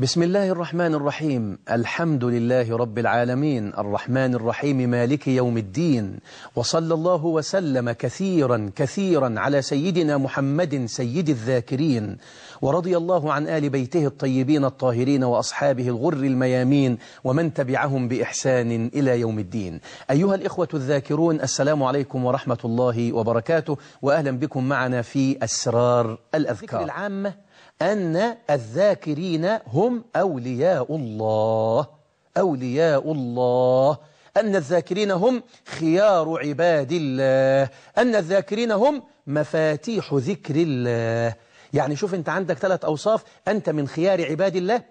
بسم الله الرحمن الرحيم الحمد لله رب العالمين الرحمن الرحيم مالك يوم الدين وصلى الله وسلم كثيرا كثيرا على سيدنا محمد سيد الذاكرين ورضي الله عن آل بيته الطيبين الطاهرين وأصحابه الغر الميامين ومن تبعهم بإحسان إلى يوم الدين أيها الإخوة الذاكرون السلام عليكم ورحمة الله وبركاته وأهلا بكم معنا في أسرار الأذكار العامة أن الذاكرين هم أولياء الله أولياء الله أن الذاكرين هم خيار عباد الله أن الذاكرين هم مفاتيح ذكر الله يعني شوف أنت عندك ثلاث أوصاف أنت من خيار عباد الله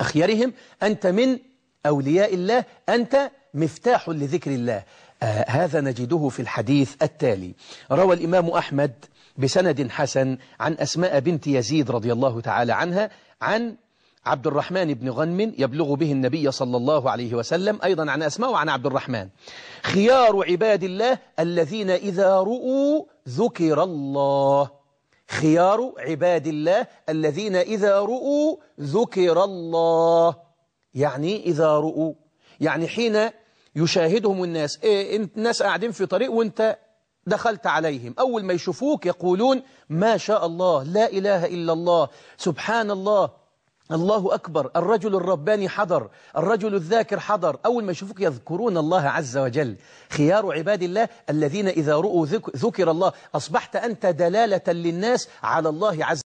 أخيارهم أنت من أولياء الله أنت مفتاح لذكر الله آه هذا نجده في الحديث التالي روى الإمام أحمد بسند حسن عن أسماء بنت يزيد رضي الله تعالى عنها عن عبد الرحمن بن غنم يبلغ به النبي صلى الله عليه وسلم أيضا عن أسماء وعن عبد الرحمن خيار عباد الله الذين إذا رؤوا ذكر الله خيار عباد الله الذين إذا رؤوا ذكر الله يعني إذا رؤوا يعني حين يشاهدهم الناس إيه الناس قاعدين في طريق وانت دخلت عليهم أول ما يشوفوك يقولون ما شاء الله لا إله إلا الله سبحان الله الله أكبر الرجل الرباني حضر الرجل الذاكر حضر أول ما يشوفوك يذكرون الله عز وجل خيار عباد الله الذين إذا رؤوا ذكر الله أصبحت أنت دلالة للناس على الله عز وجل